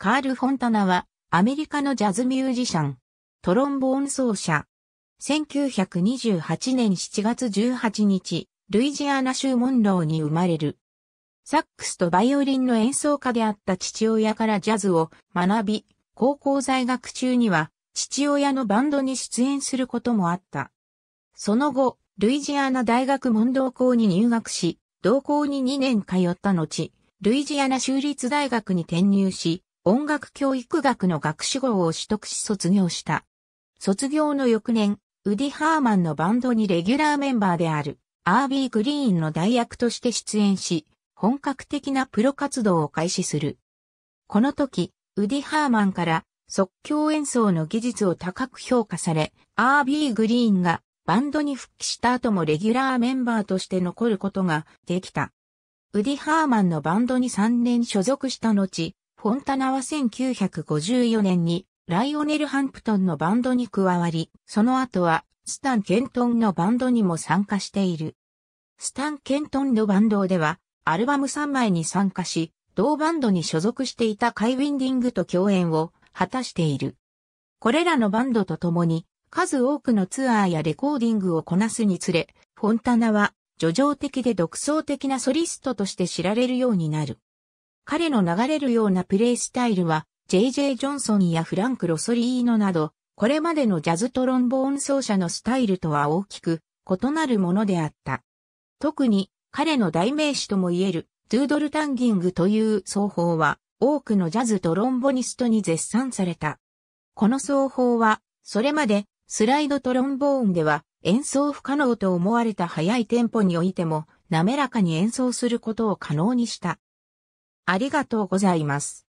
カール・フォンタナは、アメリカのジャズミュージシャン、トロンボーン奏者。1928年7月18日、ルイジアナ州モンローに生まれる。サックスとバイオリンの演奏家であった父親からジャズを学び、高校在学中には父親のバンドに出演することもあった。その後、ルイジアナ大学門答校に入学し、同校に2年通った後、ルイジアナ州立大学に転入し、音楽教育学の学士号を取得し卒業した。卒業の翌年、ウディ・ハーマンのバンドにレギュラーメンバーである、アービー・グリーンの代役として出演し、本格的なプロ活動を開始する。この時、ウディ・ハーマンから即興演奏の技術を高く評価され、アービー・グリーンがバンドに復帰した後もレギュラーメンバーとして残ることができた。ウディ・ハーマンのバンドに3年所属した後、フォンタナは1954年にライオネル・ハンプトンのバンドに加わり、その後はスタン・ケントンのバンドにも参加している。スタン・ケントンのバンドではアルバム3枚に参加し、同バンドに所属していたカイ・ウィンディングと共演を果たしている。これらのバンドと共に数多くのツアーやレコーディングをこなすにつれ、フォンタナは叙情的で独創的なソリストとして知られるようになる。彼の流れるようなプレイスタイルは、J.J. ジョンソンやフランク・ロソリーノなど、これまでのジャズトロンボーン奏者のスタイルとは大きく異なるものであった。特に彼の代名詞ともいえるドゥードルタンギングという奏法は多くのジャズトロンボニストに絶賛された。この奏法はそれまでスライドトロンボーンでは演奏不可能と思われた速いテンポにおいても滑らかに演奏することを可能にした。ありがとうございます。